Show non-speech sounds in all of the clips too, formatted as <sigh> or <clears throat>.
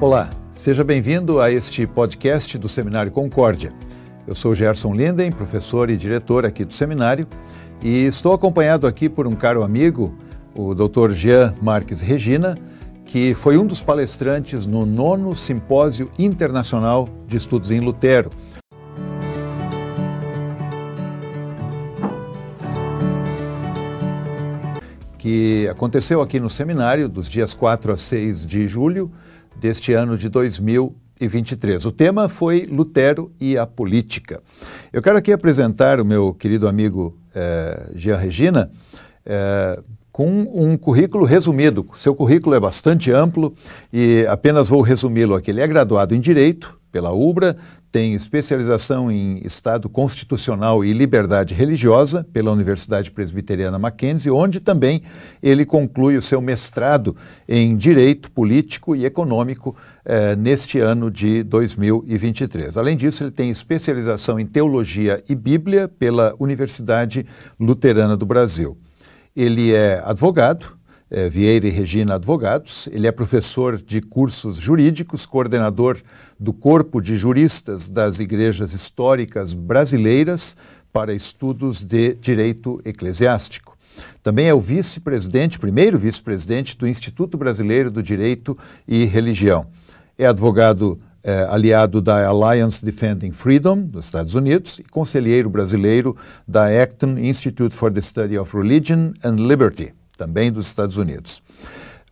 Olá, seja bem-vindo a este podcast do Seminário Concórdia. Eu sou Gerson Linden, professor e diretor aqui do seminário, e estou acompanhado aqui por um caro amigo, o Dr. Jean Marques Regina, que foi um dos palestrantes no nono Simpósio Internacional de Estudos em Lutero. Que aconteceu aqui no seminário dos dias 4 a 6 de julho deste ano de 2023. O tema foi Lutero e a Política. Eu quero aqui apresentar o meu querido amigo eh, Jean Regina. Eh, com um currículo resumido. Seu currículo é bastante amplo e apenas vou resumi-lo aqui. Ele é graduado em Direito, pela UBRA, tem especialização em Estado Constitucional e Liberdade Religiosa pela Universidade Presbiteriana Mackenzie, onde também ele conclui o seu mestrado em Direito Político e Econômico eh, neste ano de 2023. Além disso, ele tem especialização em Teologia e Bíblia pela Universidade Luterana do Brasil. Ele é advogado, é, Vieira e Regina Advogados. Ele é professor de cursos jurídicos, coordenador do Corpo de Juristas das Igrejas Históricas Brasileiras para Estudos de Direito Eclesiástico. Também é o vice-presidente, primeiro vice-presidente do Instituto Brasileiro do Direito e Religião. É advogado é, aliado da Alliance Defending Freedom, dos Estados Unidos, e conselheiro brasileiro da Acton Institute for the Study of Religion and Liberty também dos Estados Unidos.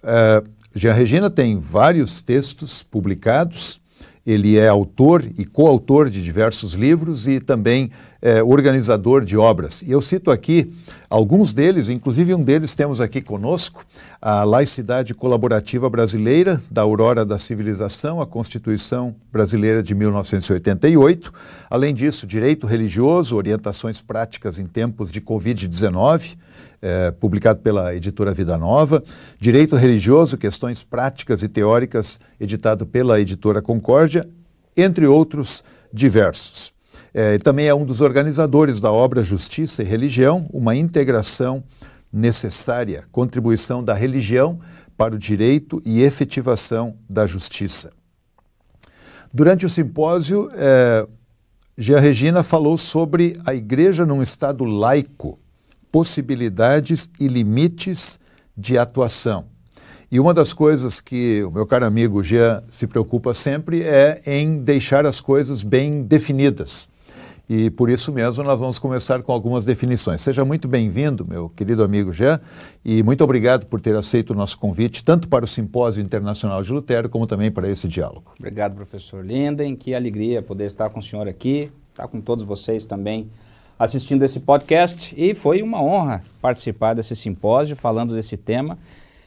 Uh, Jean Regina tem vários textos publicados, ele é autor e coautor de diversos livros e também é, organizador de obras. E eu cito aqui alguns deles, inclusive um deles temos aqui conosco, a Laicidade Colaborativa Brasileira, da Aurora da Civilização, a Constituição Brasileira de 1988. Além disso, Direito Religioso, Orientações Práticas em Tempos de Covid-19, é, publicado pela editora Vida Nova, Direito Religioso, Questões Práticas e Teóricas, editado pela editora Concórdia, entre outros diversos. É, também é um dos organizadores da obra Justiça e Religião, uma integração necessária, contribuição da religião para o direito e efetivação da justiça. Durante o simpósio, é, Jean Regina falou sobre a igreja num Estado laico, possibilidades e limites de atuação. E uma das coisas que o meu caro amigo Jean se preocupa sempre é em deixar as coisas bem definidas. E por isso mesmo nós vamos começar com algumas definições. Seja muito bem-vindo, meu querido amigo Jean, e muito obrigado por ter aceito o nosso convite, tanto para o Simpósio Internacional de Lutero, como também para esse diálogo. Obrigado, professor Linden. Que alegria poder estar com o senhor aqui, estar com todos vocês também assistindo esse podcast. E foi uma honra participar desse simpósio, falando desse tema.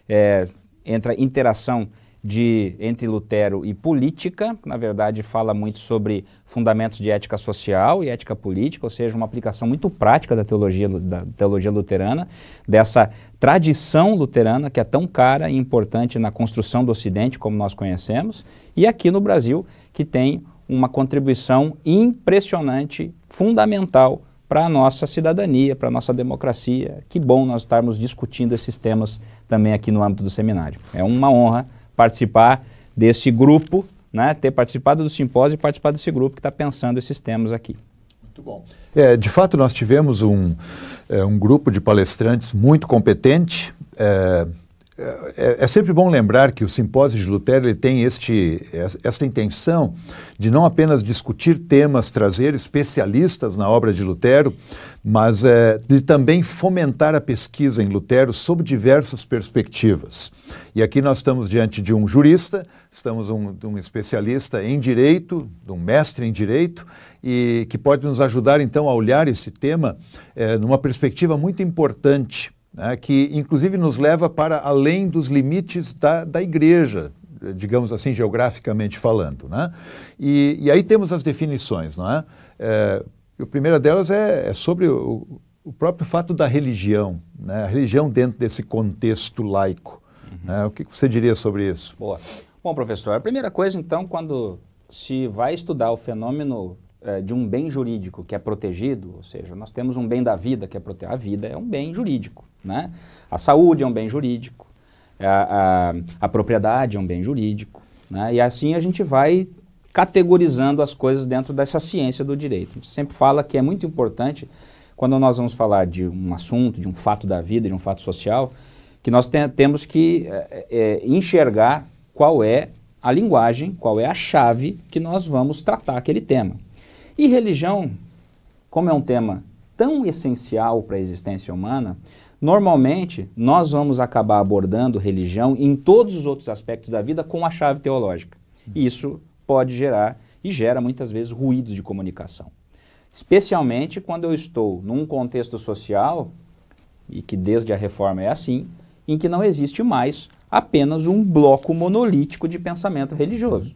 É, entre a interação de entre Lutero e política, na verdade fala muito sobre fundamentos de ética social e ética política, ou seja, uma aplicação muito prática da teologia da teologia luterana, dessa tradição luterana que é tão cara e importante na construção do ocidente como nós conhecemos, e aqui no Brasil que tem uma contribuição impressionante, fundamental para a nossa cidadania, para a nossa democracia. Que bom nós estarmos discutindo esses temas também aqui no âmbito do seminário. É uma honra participar desse grupo, né, ter participado do simpósio e participar desse grupo que está pensando esses temas aqui. Muito bom. É, de fato, nós tivemos um, é, um grupo de palestrantes muito competente, é, é, é, é, sempre bom lembrar que o simpósio de Lutero ele tem este, esta intenção de não apenas discutir temas, trazer especialistas na obra de Lutero, mas é, de também fomentar a pesquisa em Lutero sob diversas perspectivas. E aqui nós estamos diante de um jurista, estamos um, de um especialista em direito, de um mestre em direito, e que pode nos ajudar então a olhar esse tema é, numa perspectiva muito importante né, que inclusive nos leva para além dos limites da, da igreja, digamos assim, geograficamente falando. Né? E, e aí temos as definições. Não é? é a primeira delas é, é sobre o, o, próprio fato da religião, né? a religião dentro desse contexto laico. Uhum. Né? O que você diria sobre isso? Boa. Bom, professor, a primeira coisa, então, quando se vai estudar o fenômeno é, de um bem jurídico que é protegido, ou seja, nós temos um bem da vida que é protegido. A vida é um bem jurídico, né? A saúde é um bem jurídico, a, é, a, a propriedade é um bem jurídico, né? E assim a gente vai categorizando as coisas dentro dessa ciência do direito. A gente sempre fala que é muito importante, quando nós vamos falar de um assunto, de um fato da vida, de um fato social, que nós te temos que é, é, enxergar qual é a linguagem, qual é a chave que nós vamos tratar aquele tema. E religião, como é um tema tão essencial para a existência humana, normalmente nós vamos acabar abordando religião em todos os outros aspectos da vida com a chave teológica. E isso pode gerar e gera muitas vezes ruídos de comunicação. Especialmente quando eu estou num contexto social, e que desde a reforma é assim, em que não existe mais apenas um bloco monolítico de pensamento religioso.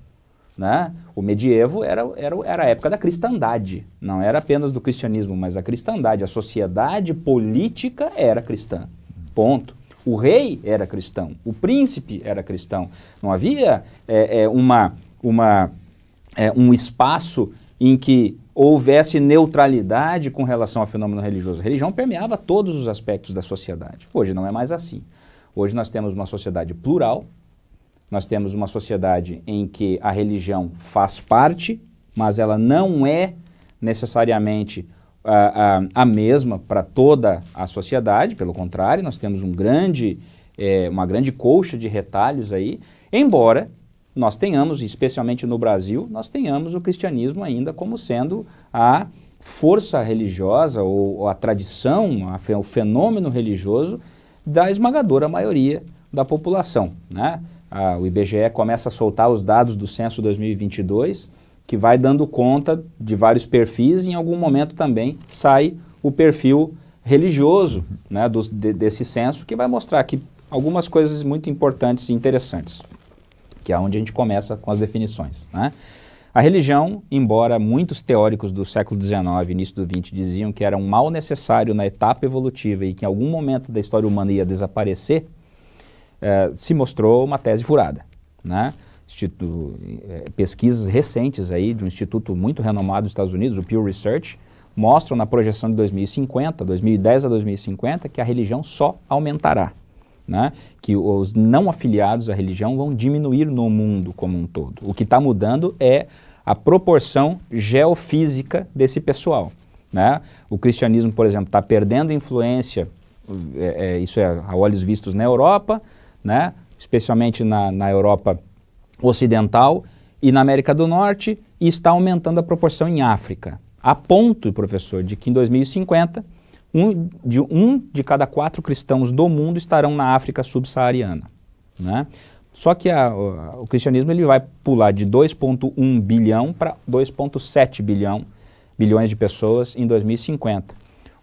Né? O medievo era, era, era a época da cristandade, não era apenas do cristianismo, mas a cristandade. A sociedade política era cristã. Ponto. O rei era cristão, o príncipe era cristão. Não havia é, é, uma, uma, é, um espaço em que houvesse neutralidade com relação ao fenômeno religioso. A religião permeava todos os aspectos da sociedade. Hoje não é mais assim. Hoje nós temos uma sociedade plural, nós temos uma sociedade em que a religião faz parte, mas ela não é necessariamente a, ah, a, ah, a mesma para toda a sociedade, pelo contrário, nós temos um grande, é, uma grande colcha de retalhos aí, embora nós tenhamos, especialmente no Brasil, nós tenhamos o cristianismo ainda como sendo a força religiosa ou, ou a tradição, a, o fenômeno religioso da esmagadora maioria da população, né? o IBGE começa a soltar os dados do censo 2022, que vai dando conta de vários perfis e em algum momento também sai o perfil religioso né, do, de, desse censo, que vai mostrar aqui algumas coisas muito importantes e interessantes, que é onde a gente começa com as definições. Né? A religião, embora muitos teóricos do século XIX e início do XX diziam que era um mal necessário na etapa evolutiva e que em algum momento da história humana ia desaparecer, é, se mostrou uma tese furada. Né? É, pesquisas recentes aí de um instituto muito renomado dos Estados Unidos, o Pew Research, mostram na projeção de 2050, 2010 a 2050, que a religião só aumentará. Né? que os não afiliados à religião vão diminuir no mundo como um todo. O que está mudando é a proporção geofísica desse pessoal. Né? O cristianismo, por exemplo, está perdendo influência, é, é, isso é a olhos vistos na Europa, né? especialmente na, na Europa Ocidental e na América do Norte, e está aumentando a proporção em África. A ponto, professor, de que em 2050, um de, um de cada quatro cristãos do mundo estarão na África subsaariana. Né? Só que a, o, o cristianismo ele vai pular de 2,1 bilhão para 2,7 bilhão bilhões de pessoas em 2050.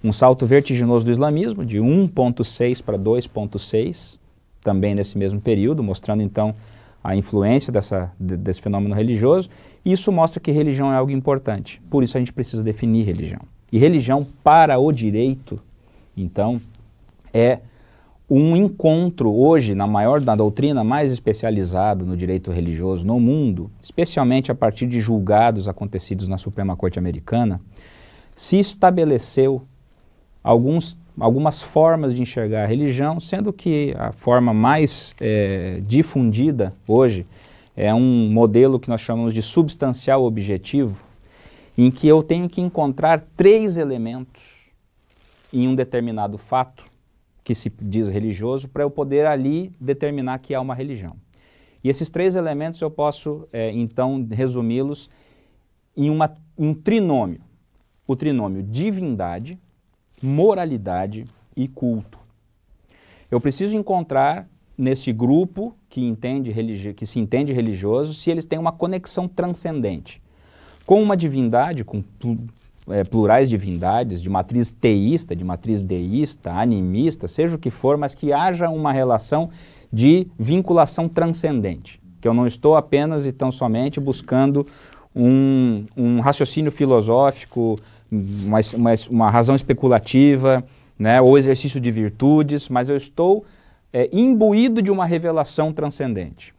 Um salto vertiginoso do islamismo, de 1,6 para 2,6, também nesse mesmo período, mostrando então a influência dessa, desse fenômeno religioso. E isso mostra que religião é algo importante. Por isso a gente precisa definir religião. E religião para o direito, então, é um encontro hoje na maior na doutrina mais especializada no direito religioso no mundo, especialmente a partir de julgados acontecidos na Suprema Corte Americana, se estabeleceu alguns algumas formas de enxergar a religião, sendo que a forma mais é, difundida hoje é um modelo que nós chamamos de substancial objetivo, em que eu tenho que encontrar três elementos em um determinado fato que se diz religioso para eu poder ali determinar que há uma religião. E esses três elementos eu posso é, então resumi-los em, em um trinômio. O trinômio divindade, moralidade e culto. Eu preciso encontrar neste grupo que, entende que se entende religioso se eles têm uma conexão transcendente com uma divindade, com pl é, plurais divindades, de matriz teísta, de matriz deísta, animista, seja o que for, mas que haja uma relação de vinculação transcendente. Que eu não estou apenas e tão somente buscando um, um raciocínio filosófico uma, uma, uma razão especulativa, né, ou exercício de virtudes, mas eu estou é, imbuído de uma revelação transcendente.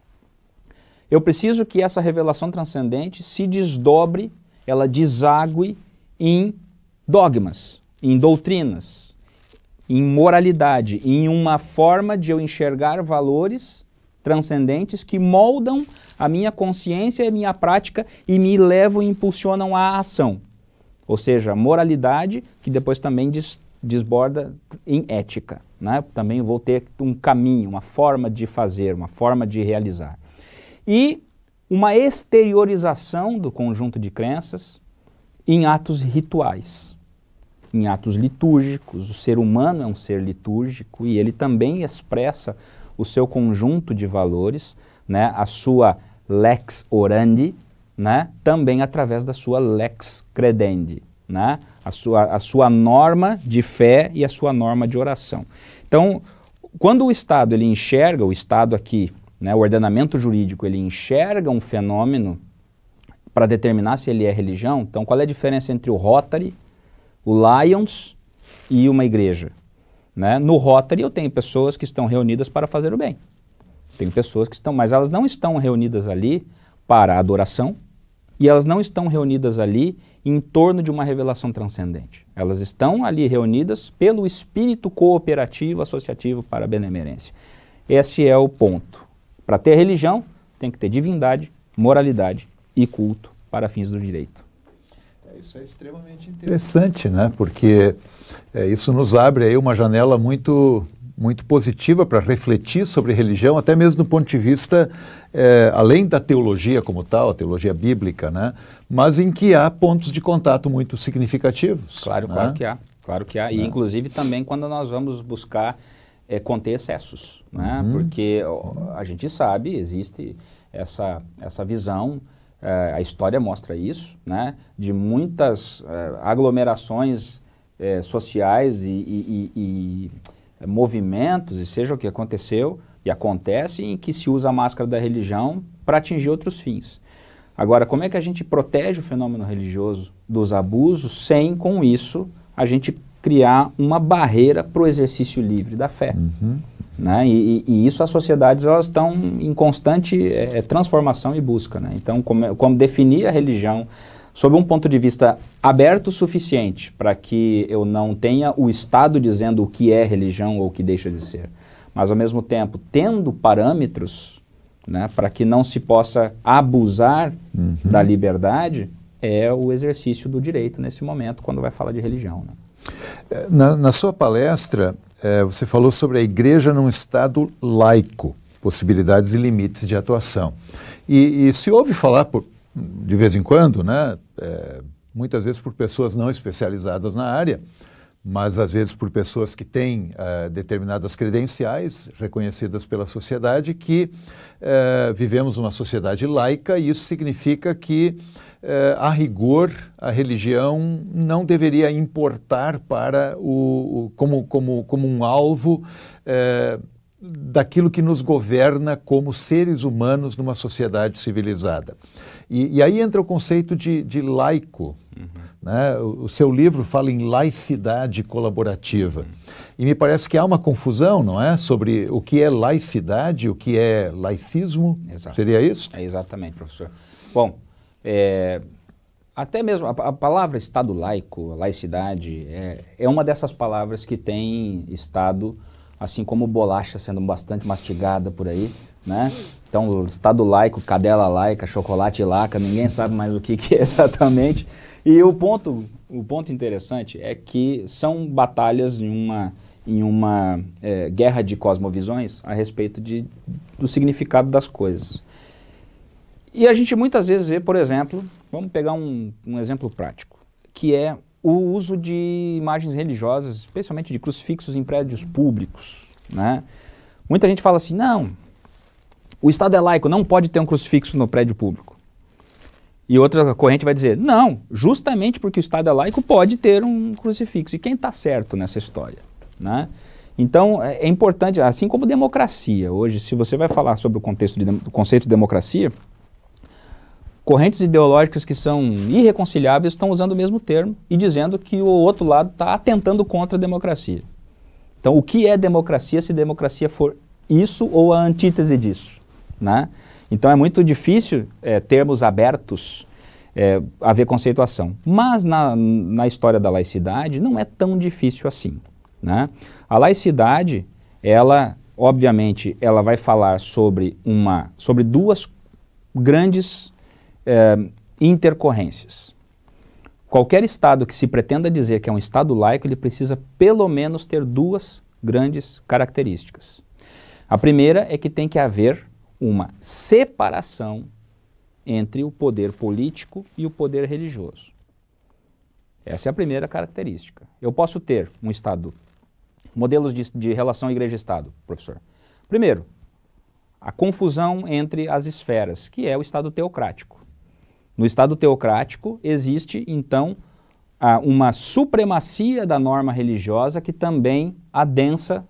Eu preciso que essa revelação transcendente se desdobre, ela desague em dogmas, em doutrinas, em moralidade, em uma forma de eu enxergar valores transcendentes que moldam a minha consciência e a minha prática e me levam e impulsionam à ação. Ou seja, moralidade que depois também des, desborda em ética. Né? Também vou ter um caminho, uma forma de fazer, uma forma de realizar. E uma exteriorização do conjunto de crenças em atos rituais, em atos litúrgicos. O ser humano é um ser litúrgico e ele também expressa o seu conjunto de valores, né? a sua lex orandi, né, também através da sua lex credendi, né, a, sua, a sua norma de fé e a sua norma de oração. Então, quando o Estado ele enxerga, o Estado aqui, né, o ordenamento jurídico, ele enxerga um fenômeno para determinar se ele é religião, então qual é a diferença entre o Rotary, o Lions e uma igreja? Né? No Rotary eu tenho pessoas que estão reunidas para fazer o bem. Tem pessoas que estão, mas elas não estão reunidas ali para adoração, e elas não estão reunidas ali em torno de uma revelação transcendente. Elas estão ali reunidas pelo espírito cooperativo associativo para a benemerência. Esse é o ponto. Para ter religião, tem que ter divindade, moralidade e culto para fins do direito. É, isso é extremamente interessante, né? Porque é, isso nos abre aí uma janela muito muito positiva para refletir sobre religião, até mesmo do ponto de vista, é, além da teologia como tal, a teologia bíblica, né? mas em que há pontos de contato muito significativos. Claro, né? claro que há. Claro que há. E, né? inclusive, também quando nós vamos buscar é, conter excessos, né? Uhum. porque ó, a gente sabe, existe essa, essa visão, é, a história mostra isso, né? de muitas aglomerações sociais e, e, e, e movimentos, e seja o que aconteceu e acontece, em que se usa a máscara da religião para atingir outros fins. Agora, como é que a gente protege o fenômeno religioso dos abusos sem, com isso, a gente criar uma barreira para o exercício livre da fé? Uhum. Né? E, e, isso as sociedades elas estão em constante é, transformação e busca. Né? Então, como, é, como definir a religião sob um ponto de vista aberto o suficiente para que eu não tenha o Estado dizendo o que é religião ou o que deixa de ser, mas ao mesmo tempo tendo parâmetros né, para que não se possa abusar uhum. da liberdade, é o exercício do direito nesse momento quando vai falar de religião. Né? É, na, na, sua palestra, é, você falou sobre a igreja num Estado laico possibilidades e limites de atuação. E, e, se ouve falar por de vez em quando, né? É, muitas vezes por pessoas não especializadas na área, mas às vezes por pessoas que têm uh, determinadas credenciais reconhecidas pela sociedade, que uh, vivemos uma sociedade laica e isso significa que, uh, a rigor, a religião não deveria importar para o, o como, como, como um alvo daquilo que nos governa como seres humanos numa sociedade civilizada. E, e aí entra o conceito de, de laico. Uhum. Né? O, o, seu livro fala em laicidade colaborativa. Uhum. E me parece que há uma confusão, não é? Sobre o que é laicidade, o que é laicismo. Exato. Seria isso? É exatamente, professor. Bom, é, até mesmo a, a, palavra Estado laico, laicidade, é, é uma dessas palavras que tem Estado assim como bolacha sendo bastante mastigada por aí, né? Então, estado laico, cadela laica, chocolate laca, ninguém sabe mais o que, que é <laughs> exatamente. E o ponto, o ponto interessante é que são batalhas em uma, em uma é, guerra de cosmovisões a respeito de, do significado das coisas. E a gente muitas vezes vê, por exemplo, vamos pegar um, um exemplo prático, que é o uso de imagens religiosas, especialmente de crucifixos em prédios públicos. Né? Muita gente fala assim: não, o Estado é laico, não pode ter um crucifixo no prédio público. E outra corrente vai dizer: não, justamente porque o Estado é laico, pode ter um crucifixo. E quem está certo nessa história? Né? Então, é, é importante, assim como democracia, hoje, se você vai falar sobre o, contexto de, o conceito de democracia, correntes ideológicas que são irreconciliáveis estão usando o mesmo termo e dizendo que o outro lado está atentando contra a democracia. Então, o que é democracia se democracia for isso ou a antítese disso? Né? Então, é muito difícil é, termos abertos é, haver conceituação. Mas na, na história da laicidade não é tão difícil assim. Né? A laicidade, ela, obviamente, ela vai falar sobre, uma, sobre duas grandes é, intercorrências. Qualquer Estado que se pretenda dizer que é um Estado laico, ele precisa pelo menos ter duas grandes características. A primeira é que tem que haver uma separação entre o poder político e o poder religioso. Essa é a primeira característica. Eu posso ter um Estado, modelos de, de relação igreja-Estado, professor. Primeiro, a confusão entre as esferas, que é o Estado teocrático. No Estado teocrático existe, então, uma supremacia da norma religiosa que também adensa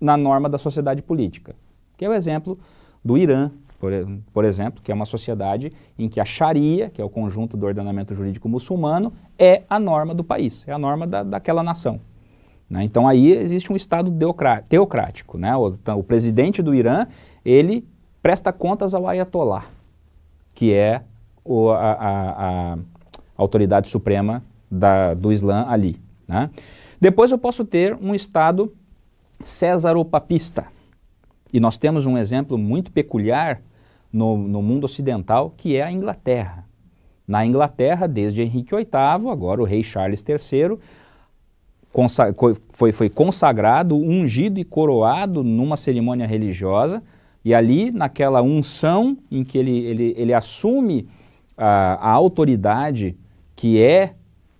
na norma da sociedade política, que é o exemplo do Irã, por, por, exemplo, que é uma sociedade em que a Sharia, que é o conjunto do ordenamento jurídico muçulmano, é a norma do país, é a norma da, daquela nação. Né? Então aí existe um Estado teocrático. Né? O, então, o, presidente do Irã, ele presta contas ao Ayatollah, que é o, a, a, a autoridade suprema da, do Islã ali. Né? Depois eu posso ter um Estado césaropapista. E nós temos um exemplo muito peculiar no, no mundo ocidental, que é a Inglaterra. Na Inglaterra, desde Henrique VIII, agora o rei Charles III, consa foi, foi consagrado, ungido e coroado numa cerimônia religiosa, e ali, naquela unção em que ele, ele, ele assume a, a autoridade que é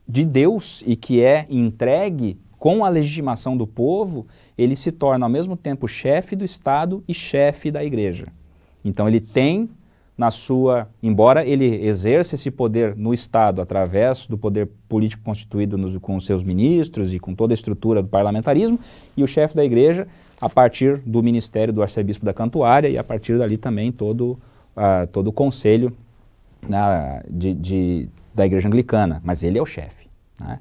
de Deus e que é entregue com a legitimação do povo, ele se torna ao mesmo tempo chefe do Estado e chefe da igreja. Então ele tem na sua, embora ele exerça esse poder no Estado através do poder político constituído nos, com seus ministros e com toda a estrutura do parlamentarismo, e o chefe da igreja a partir do ministério do arcebispo da Cantuária e a partir dali também todo, uh, todo o conselho né, de, de, da igreja anglicana, mas ele é o chefe. Né?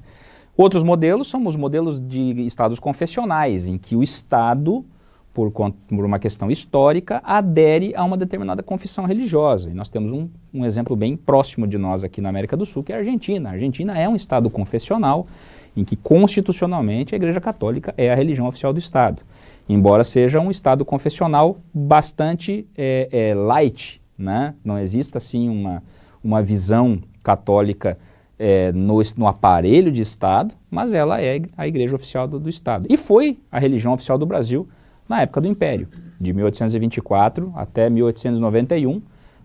Outros modelos são os modelos de estados confessionais, em que o Estado, por, por uma questão histórica, adere a uma determinada confissão religiosa. E nós temos um, um exemplo bem próximo de nós aqui na América do Sul, que é a Argentina. A Argentina é um Estado confessional, em que constitucionalmente a Igreja Católica é a religião oficial do Estado, embora seja um Estado confessional bastante é, é, light né? Não existe assim uma, uma visão católica é, no, no, aparelho de Estado, mas ela é a igreja oficial do, do, Estado. E foi a religião oficial do Brasil na época do Império, de 1824 até 1891,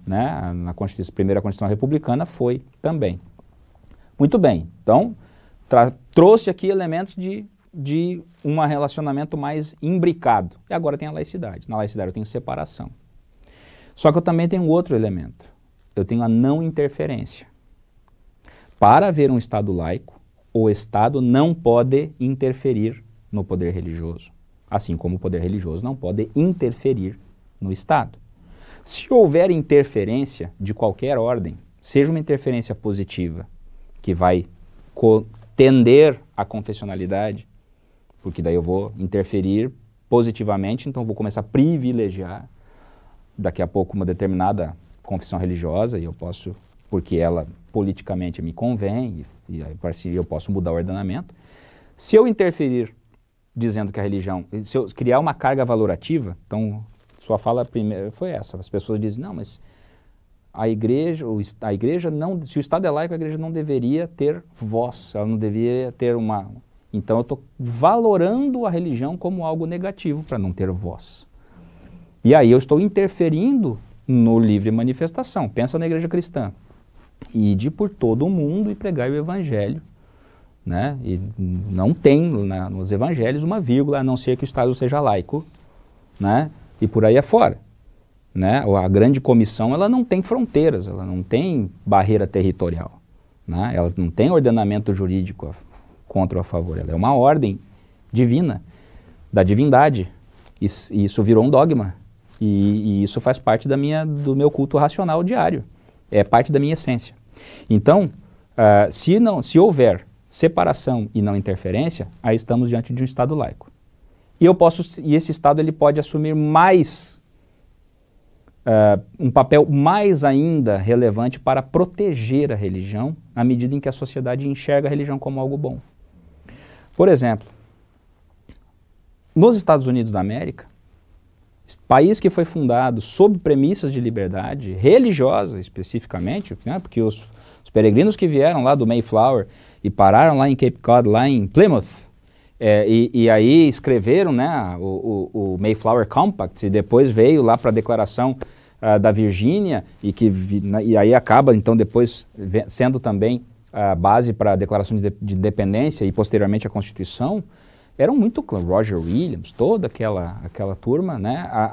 né, na Constituição, primeira Constituição Republicana foi também. Muito bem, então trouxe aqui elementos de, de um relacionamento mais imbricado. E agora tem a laicidade. Na laicidade eu tenho separação. Só que eu também tenho outro elemento. Eu tenho a não interferência. Para haver um Estado laico, o Estado não pode interferir no poder religioso, assim como o poder religioso não pode interferir no Estado. Se houver interferência de qualquer ordem, seja uma interferência positiva, que vai tender a confessionalidade, porque daí eu vou interferir positivamente, então vou começar a privilegiar daqui a pouco uma determinada confissão religiosa e eu posso, porque ela politicamente me convém, e, e aí assim, eu posso mudar o ordenamento. Se eu interferir dizendo que a religião, se eu criar uma carga valorativa, então sua fala primeira foi essa, as pessoas dizem, não, mas a igreja, a igreja não, se o Estado é laico, a igreja não deveria ter voz, ela não deveria ter uma. Então eu estou valorando a religião como algo negativo para não ter voz. E aí eu estou interferindo no livre manifestação. Pensa na igreja cristã. Ide por todo o mundo e pregai o evangelho. Né? E não tem nos evangelhos uma vírgula, a não ser que o Estado seja laico. Né? E por aí afora. Né? A grande comissão ela não tem fronteiras, ela não tem barreira territorial. Né? Ela não tem ordenamento jurídico contra ou a favor. Ela é uma ordem divina, da divindade. Isso, isso virou um dogma. E, e, isso faz parte da minha, do meu culto racional diário. É parte da minha essência. Então, uh, se, não, se houver separação e não interferência, aí estamos diante de um Estado laico. E, eu posso, e esse Estado ele pode assumir mais, uh, um papel mais ainda relevante para proteger a religião, à medida em que a sociedade enxerga a religião como algo bom. Por exemplo, nos Estados Unidos da América, país que foi fundado sob premissas de liberdade religiosa, especificamente, né, porque os, os, peregrinos que vieram lá do Mayflower e pararam lá em Cape Cod, lá em Plymouth, é, e, e, aí escreveram né, o, o, o, Mayflower Compact, e depois veio lá para a Declaração uh, da Virgínia, e, que, e aí acaba, então, depois sendo também a ah, base para a Declaração de, de Independência e, posteriormente, a Constituição eram muito clãs, Roger Williams, toda aquela, aquela turma, né? A,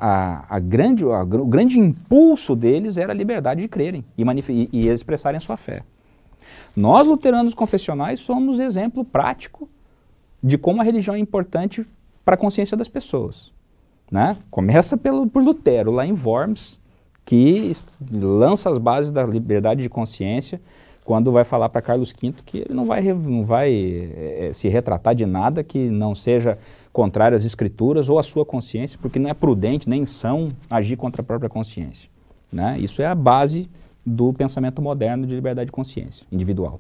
a, a grande, a, o grande impulso deles era a liberdade de crerem e, e, e expressarem sua fé. Nós, luteranos confessionais, somos exemplo prático de como a religião é importante para a consciência das pessoas. Né? Começa pelo, por Lutero, lá em Worms, que lança as bases da liberdade de consciência quando vai falar para Carlos V que ele não vai, não vai é, se retratar de nada que não seja contrário às escrituras ou à sua consciência, porque não é prudente nem são agir contra a própria consciência. Né? Isso é a base do pensamento moderno de liberdade de consciência individual.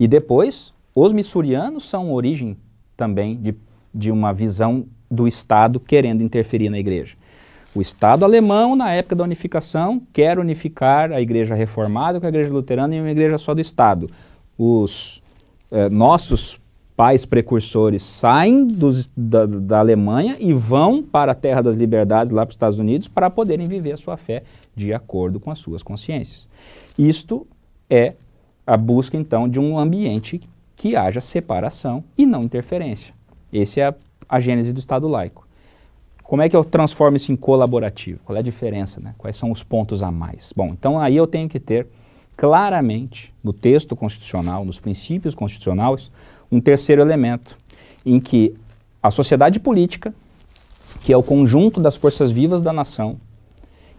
E depois, os missurianos são origem também de, de uma visão do Estado querendo interferir na igreja. O Estado alemão, na época da unificação, quer unificar a Igreja Reformada com a Igreja Luterana em uma igreja só do Estado. Os eh, nossos pais precursores saem dos, da, da, Alemanha e vão para a Terra das Liberdades, lá para os Estados Unidos, para poderem viver a sua fé de acordo com as suas consciências. Isto é a busca, então, de um ambiente que haja separação e não interferência. Essa é a, a gênese do Estado laico. Como é que eu transformo isso em colaborativo? Qual é a diferença? Né? Quais são os pontos a mais? Bom, então aí eu tenho que ter claramente no texto constitucional, nos princípios constitucionais, um terceiro elemento em que a sociedade política, que é o conjunto das forças vivas da nação,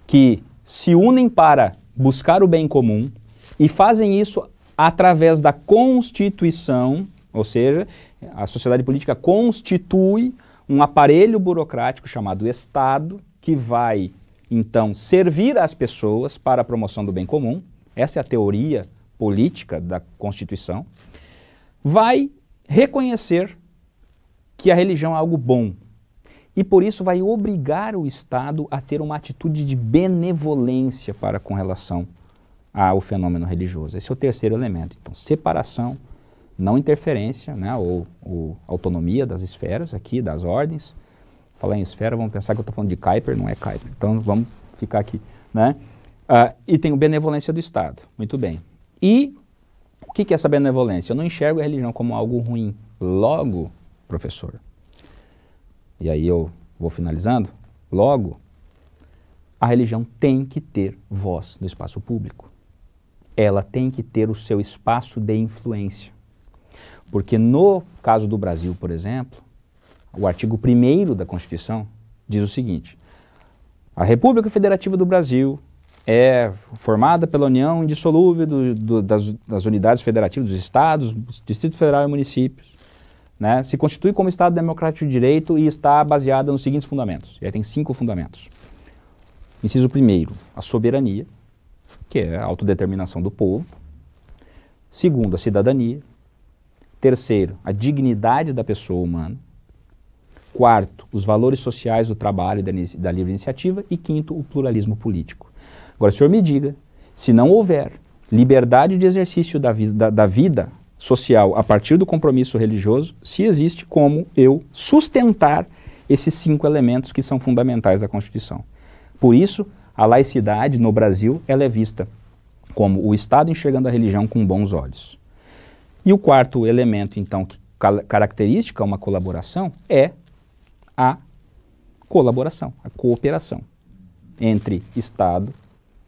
que se unem para buscar o bem comum e fazem isso através da Constituição, ou seja, a sociedade política constitui um aparelho burocrático chamado Estado, que vai então servir às pessoas para a promoção do bem comum, essa é a teoria política da Constituição, vai reconhecer que a religião é algo bom e por isso vai obrigar o Estado a ter uma atitude de benevolência para com relação ao fenômeno religioso. Esse é o terceiro elemento. Então, separação, não interferência, né, ou, ou, autonomia das esferas aqui, das ordens. Falar em esfera, vamos pensar que eu estou falando de Kuiper, não é Kuiper. Então vamos ficar aqui, né? Ah, e tem o benevolência do Estado, muito bem. E o que, que é essa benevolência? Eu não enxergo a religião como algo ruim. Logo, professor, e aí eu vou finalizando, logo, a religião tem que ter voz no espaço público. Ela tem que ter o seu espaço de influência. Porque no caso do Brasil, por exemplo, o artigo 1 da Constituição diz o seguinte: a República Federativa do Brasil é formada pela união indissolúvel do, do, das, das, unidades federativas dos estados, Distrito Federal e municípios. Né? Se constitui como Estado Democrático de Direito e está baseada nos seguintes fundamentos. E aí tem cinco fundamentos. Inciso primeiro, a soberania, que é a autodeterminação do povo. Segundo, a cidadania, Terceiro, a dignidade da pessoa humana. Quarto, os valores sociais do trabalho e da, da livre iniciativa. E quinto, o pluralismo político. Agora, o senhor me diga, se não houver liberdade de exercício da, vi da, da vida social a partir do compromisso religioso, se existe como eu sustentar esses cinco elementos que são fundamentais da Constituição. Por isso, a laicidade no Brasil ela é vista como o Estado enxergando a religião com bons olhos. E o quarto elemento, então, que característica uma colaboração é a colaboração, a cooperação entre Estado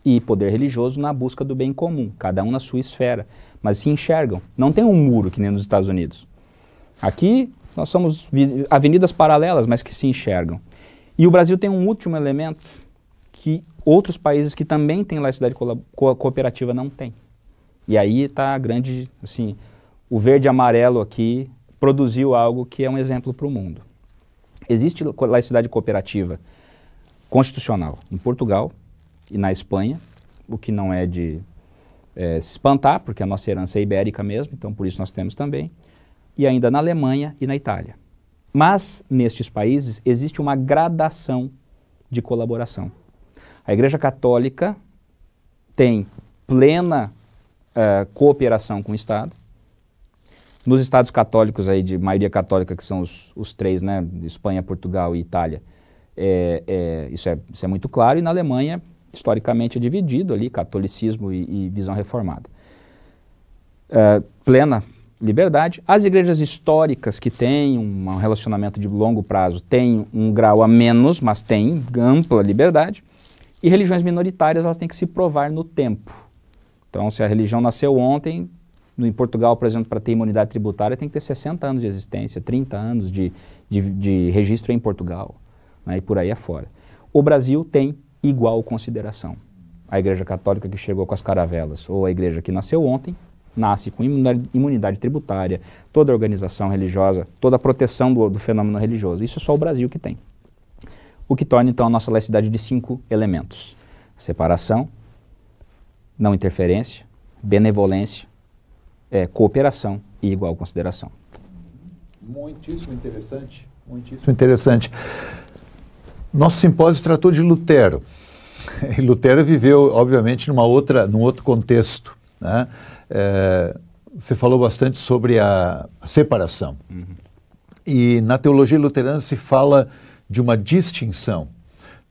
e poder religioso na busca do bem comum, cada um na sua esfera, mas se enxergam. Não tem um muro que nem nos Estados Unidos. Aqui nós somos avenidas paralelas, mas que se enxergam. E o Brasil tem um último elemento que outros países que também têm laicidade co cooperativa não têm. E aí está a grande, assim, o verde amarelo aqui produziu algo que é um exemplo para o mundo. Existe laicidade cooperativa constitucional em Portugal e na Espanha, o que não é de é, se espantar, porque a nossa herança é ibérica mesmo, então por isso nós temos também, e ainda na Alemanha e na Itália. Mas nestes países existe uma gradação de colaboração. A Igreja Católica tem plena uh, cooperação com o Estado, nos estados católicos aí, de maioria católica, que são os, os três, né, Espanha, Portugal e Itália, é, é, isso, é, isso é muito claro, e na Alemanha, historicamente, é dividido ali, catolicismo e, e visão reformada. É, plena liberdade. As igrejas históricas que têm um relacionamento de longo prazo têm um grau a menos, mas têm ampla liberdade. E religiões minoritárias, elas têm que se provar no tempo. Então, se a religião nasceu ontem, no, em Portugal, por exemplo, para ter imunidade tributária tem que ter 60 anos de existência, 30 anos de, de, de registro em Portugal né, e por aí afora. O Brasil tem igual consideração. A Igreja Católica que chegou com as caravelas ou a Igreja que nasceu ontem nasce com imunidade, imunidade tributária, toda organização religiosa, toda a proteção do, do fenômeno religioso. Isso é só o Brasil que tem. O que torna então a nossa laicidade de cinco elementos: separação, não interferência, benevolência, é, cooperação e igual consideração. Muitíssimo interessante, muitíssimo interessante. Nosso simpósio tratou de Lutero. <laughs> E Lutero viveu, obviamente, numa outra, num outro contexto. Né? É, você falou bastante sobre a separação. Uhum. E na teologia luterana se fala de uma distinção.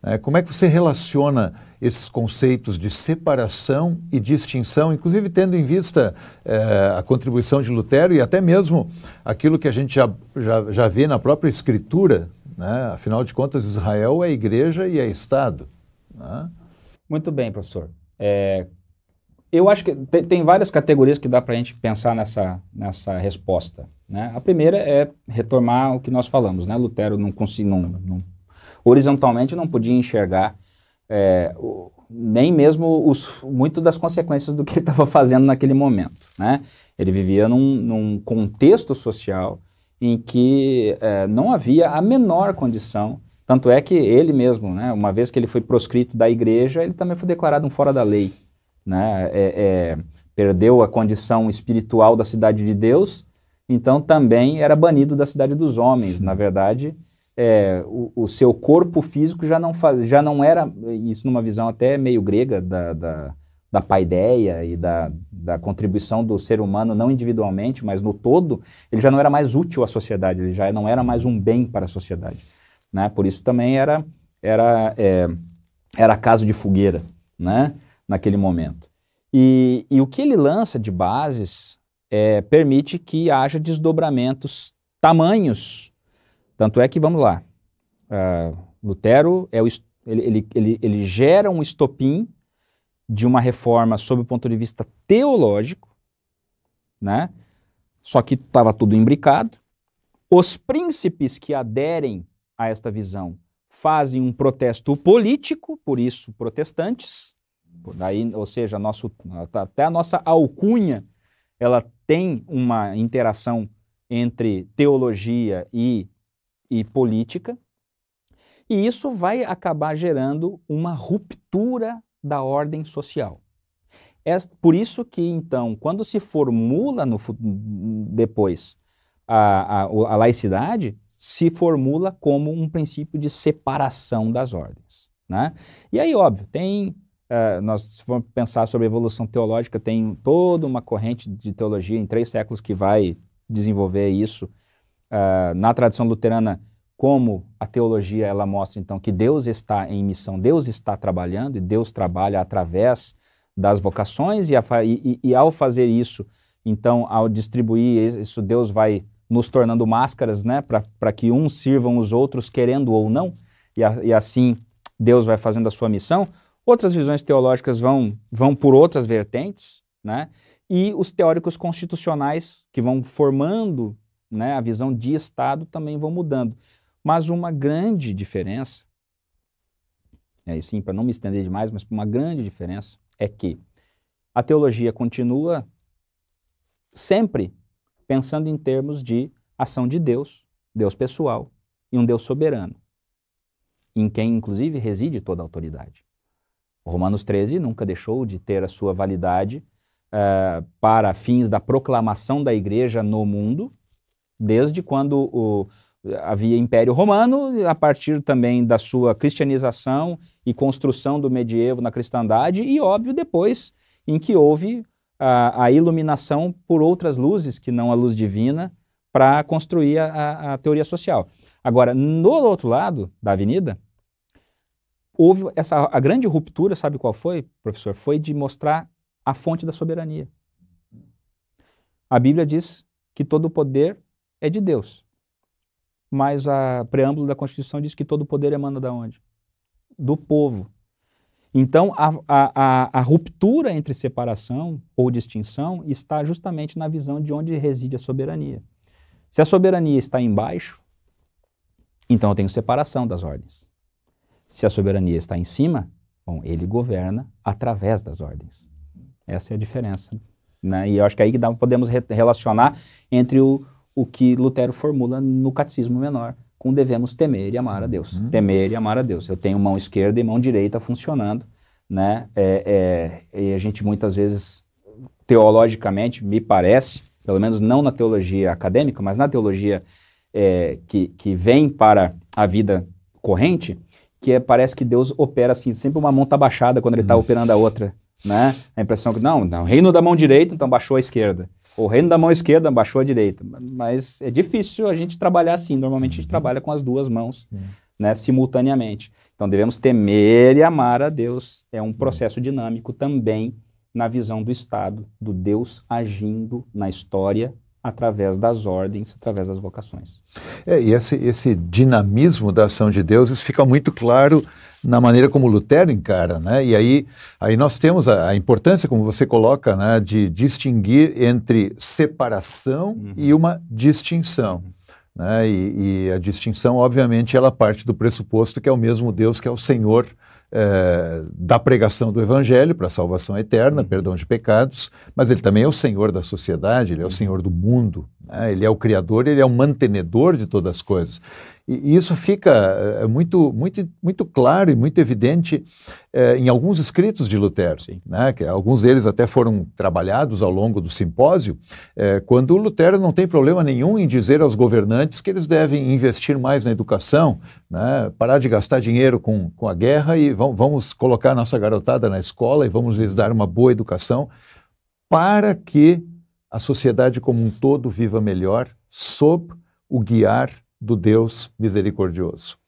Né? Como é que você relaciona esses conceitos de separação e distinção, inclusive tendo em vista eh, a contribuição de Lutero e até mesmo aquilo que a gente já, já, já vê na própria Escritura. Né? Afinal de contas, Israel é igreja e é Estado. Né? Muito bem, professor. É, eu acho que tem, tem, várias categorias que dá para a gente pensar nessa, nessa resposta. Né? A primeira é retomar o que nós falamos. Né? Lutero não, não, não horizontalmente não podia enxergar é, o, nem mesmo os, muito das consequências do que ele estava <laughs> fazendo naquele momento. Né? Ele vivia num, num contexto social em que é, não havia a menor condição. Tanto é que ele mesmo, né, uma vez que ele foi proscrito da igreja, ele também foi declarado um fora da lei. Né? É, é perdeu a condição espiritual da cidade de Deus, então também era banido da cidade dos homens. Na verdade, é, o, o, seu corpo físico já não, faz, já não era, isso numa visão até meio grega da, da, da paideia e da, da contribuição do ser humano, não individualmente, mas no todo, ele já não era mais útil à sociedade, ele já não era mais um bem para a sociedade. Né? Por isso também era, era, é, era caso de fogueira né? naquele momento. E, e o que ele lança de bases é, permite que haja desdobramentos tamanhos tanto é que, vamos lá, uh, Lutero é o, ele, ele, ele, ele gera um estopim de uma reforma sob o ponto de vista teológico, né? Só que estava tudo imbricado. Os príncipes que aderem a esta visão fazem um protesto político, por isso protestantes. Daí, ou seja, nosso, até a nossa alcunha ela tem uma interação entre teologia e e política, e isso vai acabar gerando uma ruptura da ordem social. É por isso que, então, quando se formula no, depois a, a, a laicidade, se formula como um princípio de separação das ordens. Né? E aí, óbvio, tem Uh, nós vamos pensar sobre a evolução teológica, tem toda uma corrente de teologia em três séculos que vai desenvolver isso uh, na tradição luterana, como a teologia ela mostra então que Deus está em missão, Deus está trabalhando e Deus trabalha através das vocações e, a, e, e ao fazer isso, então ao distribuir isso, Deus vai nos tornando máscaras, né, para que uns sirvam os outros querendo ou não, e, a, e assim Deus vai fazendo a sua missão. Outras visões teológicas vão, vão por outras vertentes, né? E os teóricos constitucionais que vão formando né, a visão de Estado também vão mudando. Mas uma grande diferença, e aí sim, para não me estender demais, mas uma grande diferença é que a teologia continua sempre pensando em termos de ação de Deus, Deus pessoal e um Deus soberano, em quem inclusive reside toda a autoridade. O Romanos 13 nunca deixou de ter a sua validade uh, para fins da proclamação da igreja no mundo, desde quando o, havia Império Romano, a partir também da sua cristianização e construção do medievo na cristandade, e óbvio depois em que houve a, a iluminação por outras luzes que não a luz divina para construir a, a, teoria social. Agora, no outro lado da avenida, houve essa a grande ruptura, sabe qual foi, professor? Foi de mostrar a fonte da soberania. A Bíblia diz que todo o poder é de Deus. Mas a preâmbulo da Constituição diz que todo poder emana da onde? Do povo. Então, a, a, a, a ruptura entre separação ou distinção está justamente na visão de onde reside a soberania. Se a soberania está embaixo, então eu tenho separação das ordens. Se a soberania está em cima, bom, ele governa através das ordens. Essa é a diferença. Né? E eu acho que é aí podemos re relacionar entre o, o que Lutero formula no Catecismo Menor, com devemos temer e amar a Deus. Uhum. Temer e amar a Deus. Eu tenho mão esquerda e mão direita funcionando, né? É, é, e a gente muitas vezes, teologicamente, me parece, pelo menos não na teologia acadêmica, mas na teologia é, que, que vem para a vida corrente, que é, parece que Deus opera assim, sempre uma mão está baixada quando ele está uhum. operando a outra, né? A impressão que, não, não, reino da mão direita, então baixou a esquerda correndo da mão esquerda, baixou a direita. Mas é difícil a gente trabalhar assim. Normalmente a gente uhum. trabalha com as duas mãos, né, simultaneamente. Então devemos temer e amar a Deus. É um uhum. processo dinâmico também na visão do Estado, do Deus agindo na história através das ordens, através das vocações. É, e esse, esse dinamismo da ação de Deus, isso fica muito claro na maneira como Lutero encara, né? E aí, aí nós temos a, a importância, como você coloca, né, de distinguir entre separação uhum. e uma distinção. Né? E, e, a distinção, obviamente, ela parte do pressuposto que é o mesmo Deus que é o Senhor é, da pregação do Evangelho para a salvação eterna, uhum. perdão de pecados, mas ele também é o Senhor da sociedade, ele é o uhum. Senhor do mundo, né? ele é o Criador, ele é o mantenedor de todas as coisas. E, isso fica eh, eh, muito, muito, muito claro e muito evidente eh, em alguns escritos de Lutero, Sim. né? que alguns deles até foram trabalhados ao longo do simpósio, eh, quando Lutero não tem problema nenhum em dizer aos governantes que eles devem investir mais na educação, né? parar de gastar dinheiro com, com a guerra e vamos colocar nossa garotada na escola e vamos lhes dar uma boa educação para que a sociedade como um todo viva melhor sob o guiar do Deus misericordioso.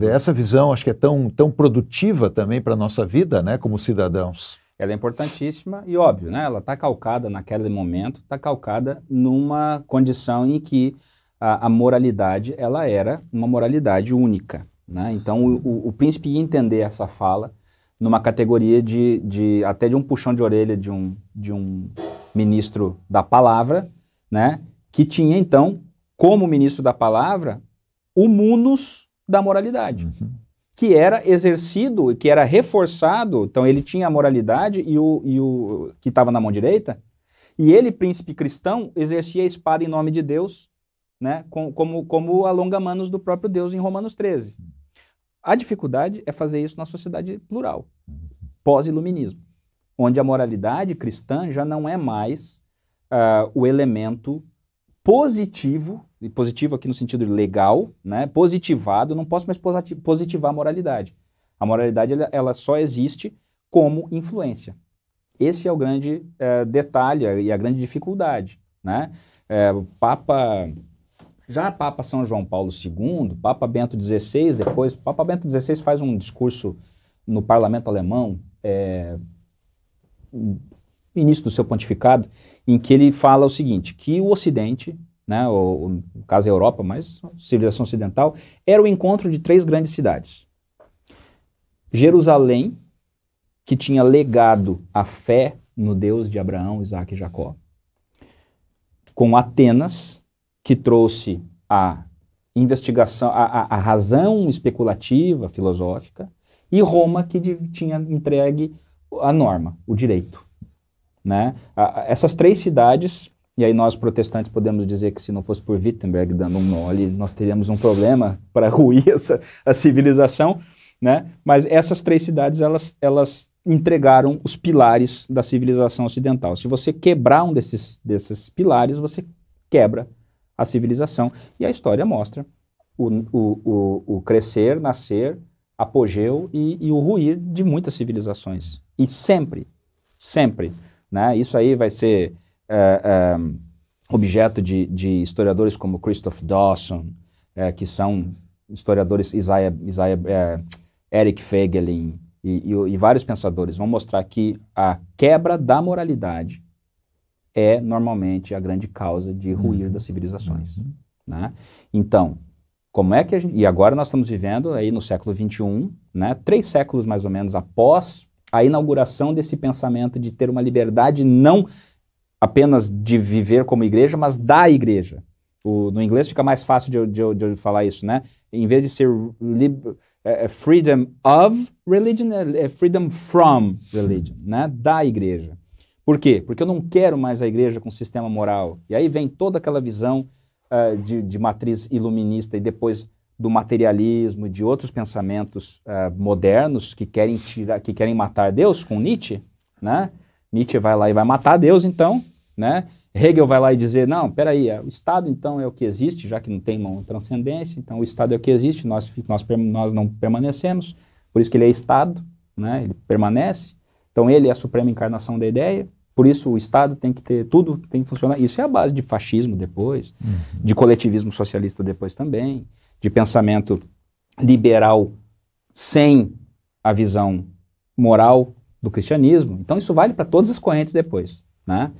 Essa visão acho que é tão, tão produtiva também para a nossa vida, né, como cidadãos. Ela é importantíssima e óbvio, né? Ela está calcada naquele momento, está calcada numa condição em que a, a, moralidade ela era uma moralidade única, né? Então o, o, o príncipe ia entender essa fala numa categoria de, de até de um puxão de orelha de um, de um ministro da palavra, né? Que tinha então como ministro da palavra, o munus da moralidade, uhum. que era exercido, que era reforçado. Então, ele tinha a moralidade e o, e o que estava na mão direita, e ele, príncipe cristão, exercia a espada em nome de Deus, né, com, como, como alonga-manos do próprio Deus em Romanos 13. A dificuldade é fazer isso na sociedade plural, pós-iluminismo, onde a moralidade cristã já não é mais uh, o elemento positivo, e positivo aqui no sentido legal, né? Positivado, não posso mais positivar a moralidade. A moralidade ela, ela só existe como influência. Esse é o grande é, detalhe e a grande dificuldade, né? É, Papa já Papa São João Paulo II, Papa Bento XVI, depois Papa Bento XVI faz um discurso no Parlamento alemão é, início do seu pontificado em que ele fala o seguinte, que o Ocidente, né, o, no caso é a Europa, mas civilização ocidental, era o encontro de três grandes cidades. Jerusalém, que tinha legado a fé no Deus de Abraão, Isaac e Jacó. Com Atenas, que trouxe a investigação, a, a, a razão especulativa, filosófica, e Roma, que de, tinha entregue a norma, o direito. Né? A, essas três cidades, e aí nós protestantes podemos dizer que se não fosse por Wittenberg dando um mole, nós teríamos um problema <laughs> para ruir essa, a civilização, né? mas essas três cidades, elas, elas entregaram os pilares da civilização ocidental. Se você quebrar um desses, desses pilares, você quebra a civilização. E a história mostra o, o, o, o crescer, nascer, apogeu e, e o ruir de muitas civilizações. E sempre, sempre né? Isso aí vai ser é, é, objeto de, de, historiadores como Christoph Dawson, é, que são historiadores Isaiah, Isaiah, é, Eric Fegelin e, e, e vários pensadores. Vão mostrar que a quebra da moralidade é normalmente a grande causa de ruir uhum. das civilizações. Uhum. Né? Então, como é que a gente, E agora nós estamos vivendo aí no século XXI, né, três séculos mais ou menos após a inauguração desse pensamento de ter uma liberdade não apenas de viver como igreja, mas da igreja. O, no inglês fica mais fácil de, de, de, falar isso, né? Em vez de ser é, é, freedom of religion, é, é freedom from religion, né? Da igreja. Por quê? Porque eu não quero mais a igreja com sistema moral. E aí vem toda aquela visão uh, de, de matriz iluminista e depois do materialismo, de outros pensamentos uh, modernos que querem tirar, que querem matar Deus com Nietzsche, né? Nietzsche vai lá e vai matar Deus, então, né? Hegel vai lá e dizer, não, peraí, é, o Estado então é o que existe, já que não tem uma transcendência, então o Estado é o que existe, nós, nós, nós não permanecemos, por isso que ele é Estado, né? ele permanece, então ele é a suprema encarnação da ideia, por isso o Estado tem que ter, tudo tem que funcionar, isso é a base de fascismo depois, uhum. de coletivismo socialista depois também, de pensamento liberal sem a visão moral do cristianismo. Então isso vale para todas as correntes depois, né?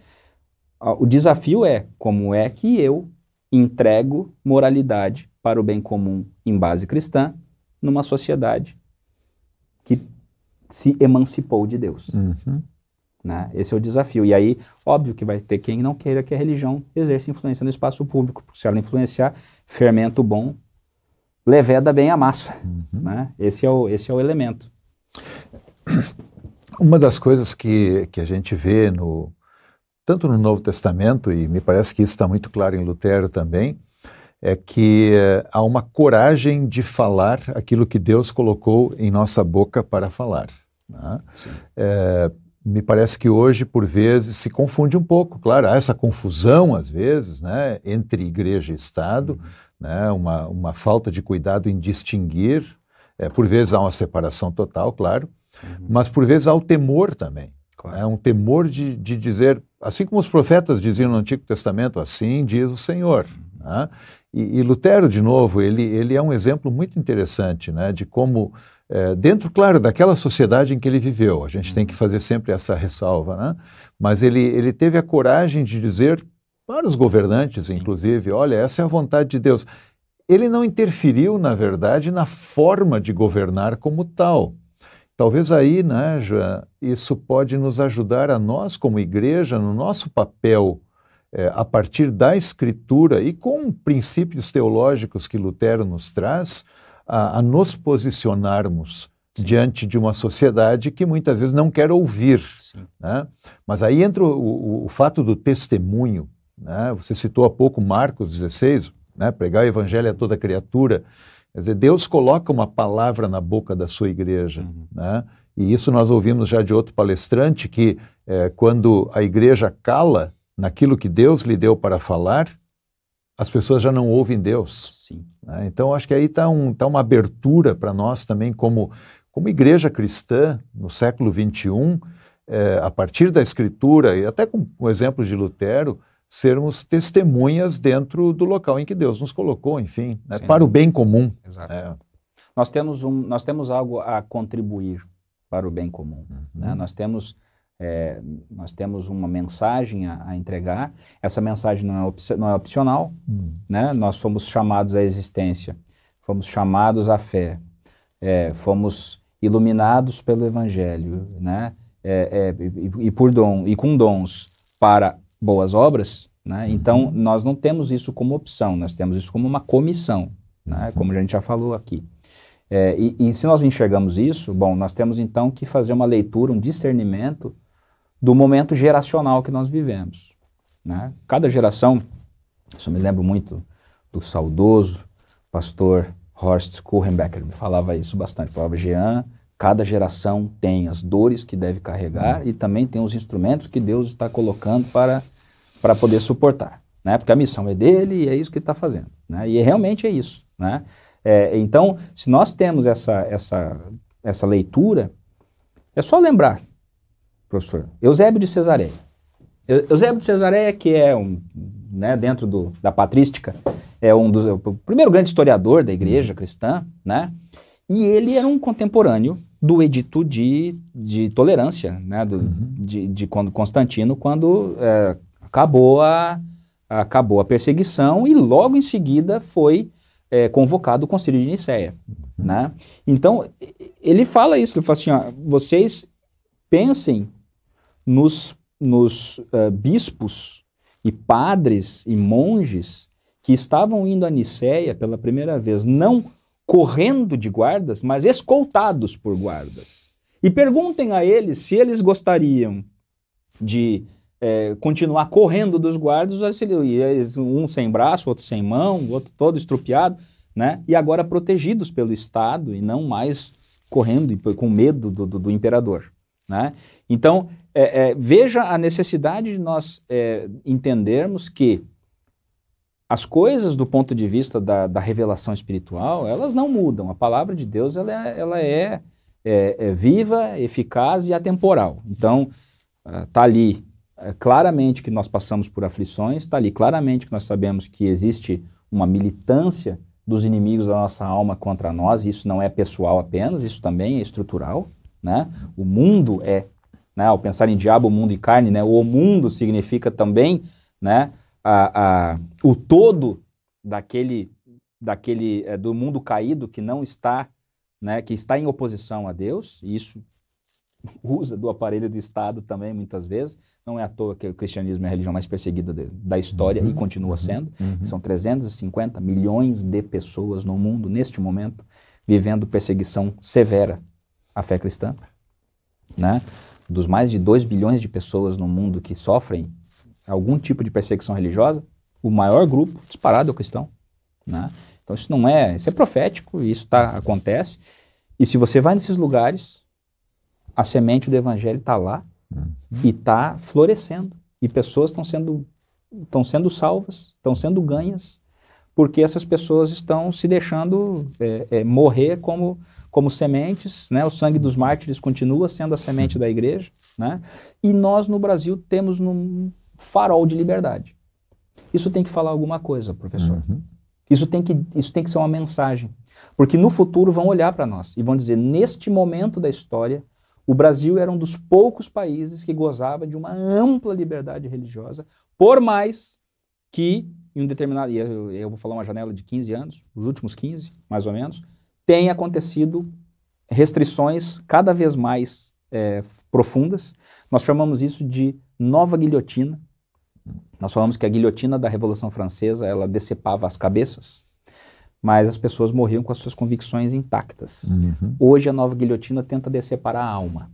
O desafio é como é que eu entrego moralidade para o bem comum em base cristã numa sociedade que se emancipou de Deus. Uhum. Né? Esse é o desafio. E aí, óbvio que vai ter quem não queira que a religião exerça influência no espaço público. Se ela influenciar, fermenta o bom leveda bem a massa. Uhum. Né? Esse, é o, esse é o elemento. <clears throat> Uma das coisas que, que a gente vê no, tanto no Novo Testamento, e me parece que isso está muito claro em Lutero também, é que é, há uma coragem de falar aquilo que Deus colocou em nossa boca para falar. Né? É, me parece que hoje, por vezes, se confunde um pouco. Claro, há essa confusão, às vezes, né, entre igreja e Estado, uhum né? uma, uma falta de cuidado em distinguir. É, por vezes há uma separação total, claro, uhum. mas por vezes há o temor também. Claro. É um temor de, de dizer, assim como os profetas diziam no Antigo Testamento, assim diz o Senhor. Uhum. Né? E, e, Lutero, de novo, ele, ele é um exemplo muito interessante né? de como, é, dentro, claro, daquela sociedade em que ele viveu, a gente uhum. tem que uhum. fazer sempre essa ressalva, né? mas ele, ele teve a coragem de dizer para os governantes, inclusive, olha, essa é a vontade de Deus. Ele não interferiu, na verdade, na forma de governar como tal. Talvez aí, né, João, isso pode nos ajudar a nós, como igreja, no nosso papel, é, a partir da Escritura e com princípios teológicos que Lutero nos traz, a, a nos posicionarmos Sim. diante de uma sociedade que muitas vezes não quer ouvir. Né? Mas aí entra o, o, o fato do testemunho. Né? Você citou há pouco Marcos 16, né? pregar o evangelho a toda criatura. Quer dizer, Deus coloca uma palavra na boca da sua igreja. Uhum. Né? E isso nós ouvimos já de outro palestrante, que é, quando a igreja cala naquilo que Deus lhe deu para falar, as pessoas já não ouvem Deus. Né? Então, acho que aí está um, tá uma abertura para nós também, como, como igreja cristã, no século XXI, é, a partir da Escritura, e até com o exemplo de Lutero, sermos testemunhas dentro do local em que Deus nos colocou, enfim, né, para o bem comum. Exato. É. Nós, temos um, nós temos algo a contribuir para o bem comum. Uhum. Né? Nós, temos, é, nós temos uma mensagem a, a, entregar, essa mensagem não é, op, não é opcional, uhum. né? nós fomos chamados à existência, fomos chamados à fé, é, fomos iluminados pelo Evangelho, né? É, é, e, e, por dom, e com dons para boas obras, né? Uhum. Então nós não temos isso como opção, nós temos isso como uma comissão, né? Uhum. Como a gente já falou aqui. É, e, e se nós enxergamos isso, bom, nós temos então que fazer uma leitura, um discernimento do momento geracional que nós vivemos. Né? Cada geração, isso me lembro muito do saudoso pastor Horst Kuhrenbecker, me falava isso bastante, falava Jean, cada geração tem as dores que deve carregar uhum. e também tem os instrumentos que Deus está colocando para para poder suportar, né? Porque a missão é dele e é isso que ele está fazendo, né? E é realmente é isso, né? É, então, se nós temos essa, essa, essa leitura, é só lembrar, professor, Eusébio de Cesareia. Eusébio de Cesareia, que é um, né, dentro do, da patrística, é um dos, é o primeiro grande historiador da igreja cristã, né? E ele era um contemporâneo do edito de, de tolerância, né, do, uhum. de, de, quando Constantino, quando é, acabou a, acabou a perseguição e logo em seguida foi é, convocado o concílio de Nicéia, uhum. né? Então, ele fala isso, ele fala assim, ó, vocês pensem nos, nos uh, bispos e padres e monges que estavam indo a Nicéia pela primeira vez, não correndo de guardas, mas escoltados por guardas. E perguntem a eles se eles gostariam de é, continuar correndo dos guardas, um sem braço, outro sem mão, outro todo estrupiado, né? E agora protegidos pelo Estado e não mais correndo com medo do, do, do imperador, né? Então, é, é, veja a necessidade de nós é, entendermos que as coisas do ponto de vista da, da, revelação espiritual, elas não mudam. A palavra de Deus, ela é, ela é, é, é viva, eficaz e atemporal. Então, está ah, ali é, claramente que nós passamos por aflições, está ali claramente que nós sabemos que existe uma militância dos inimigos da nossa alma contra nós, isso não é pessoal apenas, isso também é estrutural, né? O mundo é, né, ao pensar em diabo, mundo e carne, né, o mundo significa também, né, a, a, o todo daquele, daquele, é, do mundo caído que não está, né, que está em oposição a Deus, e isso usa do aparelho do Estado também, muitas vezes. Não é à toa que o cristianismo é a religião mais perseguida de, da história uhum, e continua uhum. sendo. Uhum. São 350 milhões de pessoas no mundo, neste momento, vivendo perseguição severa à fé cristã. Né? Dos mais de 2 bilhões de pessoas no mundo que sofrem algum tipo de perseguição religiosa, o maior grupo disparado é o cristão. Né? Então isso não é, isso é profético, isso tá, acontece. E se você vai nesses lugares, a semente do evangelho está lá uhum. e está florescendo. E pessoas estão sendo, estão sendo salvas, estão sendo ganhas, porque essas pessoas estão se deixando é, é, morrer como, como sementes. Né? O sangue dos mártires continua sendo a semente da igreja. Né? E nós, no Brasil, temos um farol de liberdade. Isso tem que falar alguma coisa, professor. Uhum. Isso, tem que, isso tem que ser uma mensagem. Porque no futuro vão olhar para nós e vão dizer: neste momento da história, o Brasil era um dos poucos países que gozava de uma ampla liberdade religiosa, por mais que em um determinado, e eu, eu, vou falar uma janela de 15 anos, os últimos 15, mais ou menos, tenham acontecido restrições cada vez mais é, profundas. Nós chamamos isso de nova guilhotina. Nós falamos que a guilhotina da Revolução Francesa, ela decepava as cabeças mas as pessoas morriam com as suas convicções intactas. Uhum. Hoje a nova guilhotina tenta desseparar a alma,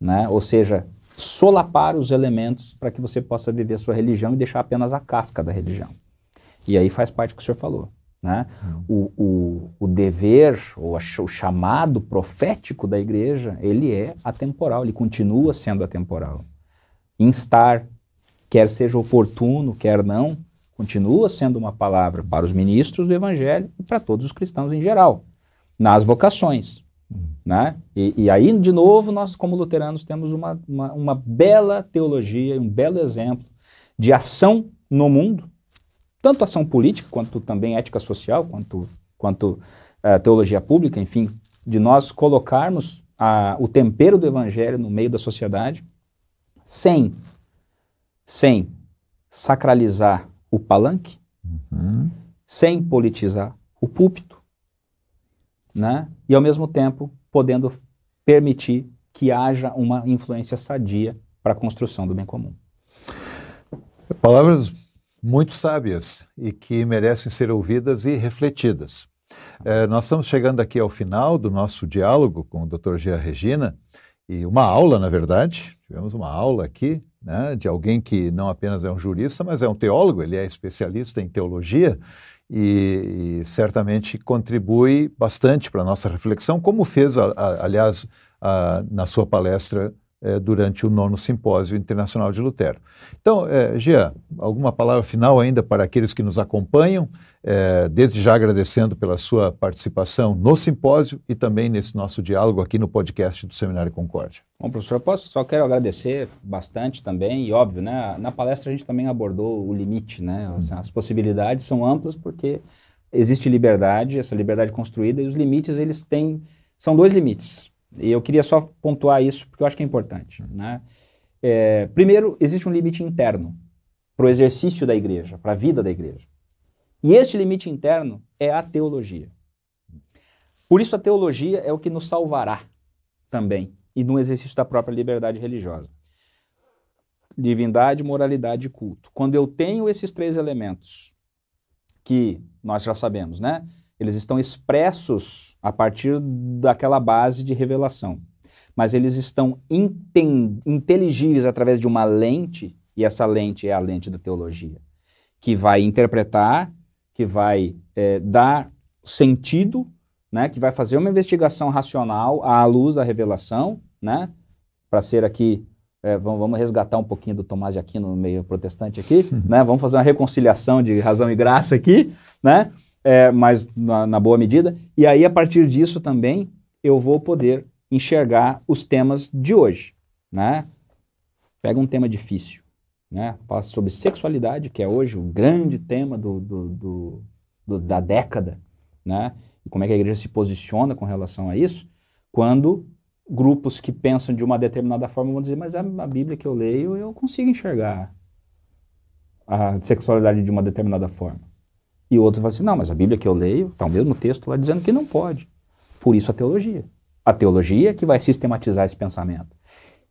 né? Ou seja, solapar os elementos para que você possa viver a sua religião e deixar apenas a casca da religião. E aí faz parte do que o senhor falou. Né? Uhum. O, o, o, dever, ou a, o chamado profético da igreja, ele é atemporal, ele continua sendo atemporal. Instar, quer seja oportuno, quer não, continua sendo uma palavra para os ministros do Evangelho e para todos os cristãos em geral, nas vocações. Né? E, e aí, de novo, nós, como luteranos, temos uma, uma, uma bela teologia, um belo exemplo de ação no mundo, tanto ação política, quanto também ética social, quanto, quanto eh, teologia pública, enfim, de nós colocarmos a, o tempero do evangelho no meio da sociedade, sem, sem sacralizar o palanque, uhum. sem politizar o púlpito, né? e ao mesmo tempo podendo permitir que haja uma influência sadia para a construção do bem comum. Palavras muito sábias e que merecem ser ouvidas e refletidas. É, nós estamos chegando aqui ao final do nosso diálogo com o Dr. Gia Regina e uma aula, na verdade. Tivemos uma aula aqui né, de alguém que não apenas é um jurista, mas é um teólogo, ele é especialista em teologia e, e certamente contribui bastante para a nossa reflexão, como fez, a, a, aliás, a, na sua palestra eh, durante o nono Simpósio Internacional de Lutero. Então, eh, Jean, alguma palavra final ainda para aqueles que nos acompanham, eh, desde já agradecendo pela sua participação no simpósio e também nesse nosso diálogo aqui no podcast do Seminário Concórdia. Bom, professor, eu posso, só quero agradecer bastante também, e óbvio, né, na palestra a gente também abordou o limite, né, as, as possibilidades são amplas porque existe liberdade, essa liberdade construída, e os limites, eles têm, são dois limites, e eu queria só pontuar isso, porque eu acho que é importante. Né? É, primeiro, existe um limite interno para o exercício da igreja, para a vida da igreja. E este limite interno é a teologia. Por isso, a teologia é o que nos salvará também, e no exercício da própria liberdade religiosa. Divindade, moralidade e culto. Quando eu tenho esses três elementos, que nós já sabemos, né? Eles estão expressos a partir daquela base de revelação. Mas eles estão inteligíveis através de uma lente, e essa lente é a lente da teologia, que vai interpretar, que vai é, dar sentido, né, que vai fazer uma investigação racional à luz da revelação, né, para ser aqui é, vamos, resgatar um pouquinho do Tomás de Aquino no meio protestante aqui, <laughs> né? Vamos fazer uma reconciliação de razão e graça aqui, né? é, mas na, na boa medida. E aí, a partir disso também, eu vou poder enxergar os temas de hoje, né? Pega um tema difícil, né? Fala sobre sexualidade, que é hoje o grande tema do, do, do, do, da década, né? E como é que a igreja se posiciona com relação a isso, quando grupos que pensam de uma determinada forma vão dizer, mas a, a Bíblia que eu leio, eu consigo enxergar a sexualidade de uma determinada forma. E outros vão assim: não, mas a Bíblia que eu leio está o mesmo texto lá dizendo que não pode. Por isso a teologia. A teologia é que vai sistematizar esse pensamento.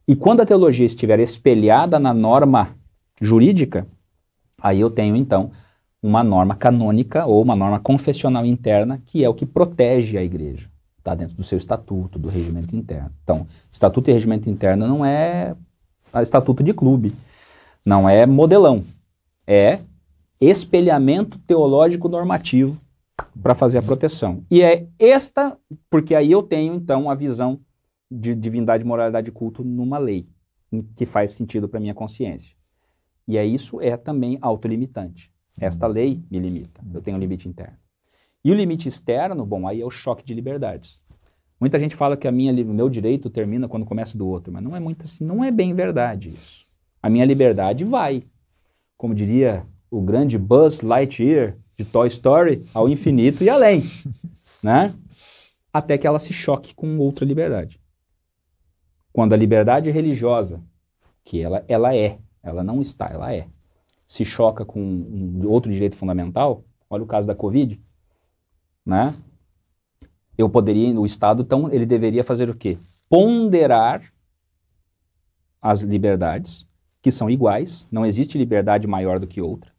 E quando a teologia estiver espelhada na norma jurídica, aí eu tenho então uma norma canônica ou uma norma confessional interna, que é o que protege a igreja. Está dentro do seu estatuto, do regimento interno. Então, estatuto e regimento interno não é estatuto de clube, não é modelão. É espelhamento teológico normativo para fazer a proteção. E é esta, porque aí eu tenho então a visão de divindade, moralidade e culto numa lei que faz sentido para minha consciência. E é isso é também autolimitante. Esta lei me limita. Eu tenho um limite interno. E o limite externo, bom, aí é o choque de liberdades. Muita gente fala que a minha, meu direito termina quando começa do outro, mas não é muito assim, não é bem verdade isso. A minha liberdade vai. Como diria o grande Buzz Lightyear de Toy Story ao infinito e além, <laughs> né? Até que ela se choque com outra liberdade. Quando a liberdade religiosa, que ela, ela é, ela não está, ela é, se choca com um, outro direito fundamental, olha o caso da Covid, né? Eu poderia, o Estado, então, ele deveria fazer o quê? Ponderar as liberdades, que são iguais, não existe liberdade maior do que outra,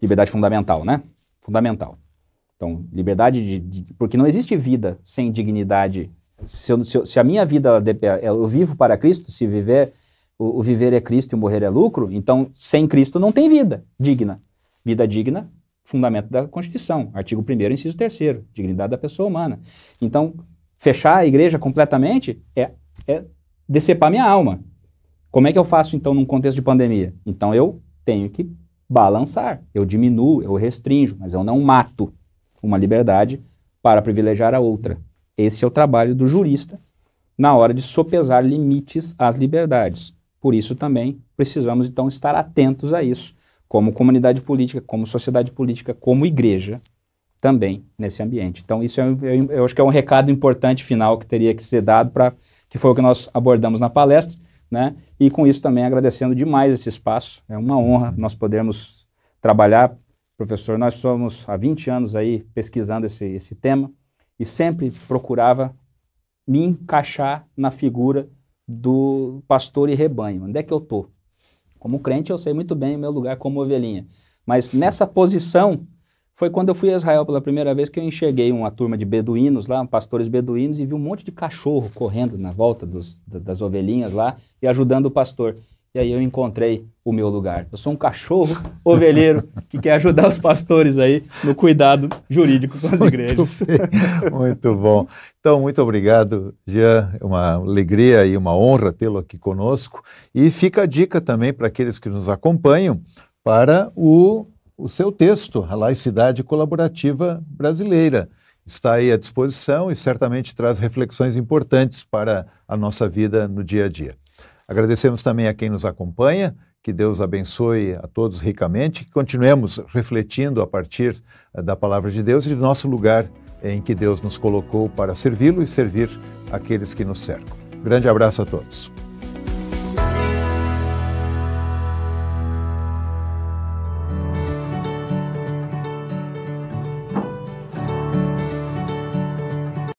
Liberdade fundamental, né? Fundamental. Então, liberdade de, de, Porque não existe vida sem dignidade. Se, eu, se, eu, se a minha vida, é, eu vivo para Cristo, se viver, o, o, viver é Cristo e o morrer é lucro, então sem Cristo não tem vida digna. Vida digna, fundamento da Constituição, artigo 1 inciso 3 dignidade da pessoa humana. Então, fechar a igreja completamente é, é decepar minha alma. Como é que eu faço, então, num contexto de pandemia? Então, eu tenho que balançar. Eu diminuo, eu restringo, mas eu não mato uma liberdade para privilegiar a outra. Esse é o trabalho do jurista na hora de sopesar limites às liberdades. Por isso também precisamos então estar atentos a isso, como comunidade política, como sociedade política, como igreja também nesse ambiente. Então isso é, eu, é eu acho que é um recado importante final que teria que ser dado para que foi o que nós abordamos na palestra né? E com isso também agradecendo demais esse espaço. É uma honra nós podermos trabalhar. Professor, nós somos há 20 anos aí pesquisando esse, esse tema e sempre procurava me encaixar na figura do pastor e rebanho. Onde é que eu tô? Como crente, eu sei muito bem o meu lugar como ovelhinha. Mas nessa posição foi quando eu fui a Israel pela primeira vez que eu enxerguei uma turma de beduínos lá, pastores beduínos, e vi um monte de cachorro correndo na volta dos, das ovelhinhas lá e ajudando o pastor. E aí eu encontrei o meu lugar. Eu sou um cachorro ovelheiro que quer ajudar os pastores aí no cuidado jurídico com as muito igrejas. Bem, muito bom. Então, muito obrigado, Jean. É uma alegria e uma honra tê-lo aqui conosco. E fica a dica também para aqueles que nos acompanham para o o seu texto, a Laicidade Colaborativa Brasileira. Está aí à disposição e certamente traz reflexões importantes para a nossa vida no dia a dia. Agradecemos também a quem nos acompanha, que Deus abençoe a todos ricamente, que continuemos refletindo a partir eh, da palavra de Deus e do nosso lugar em que Deus nos colocou para servi-lo e servir aqueles que nos cercam. Grande abraço a todos.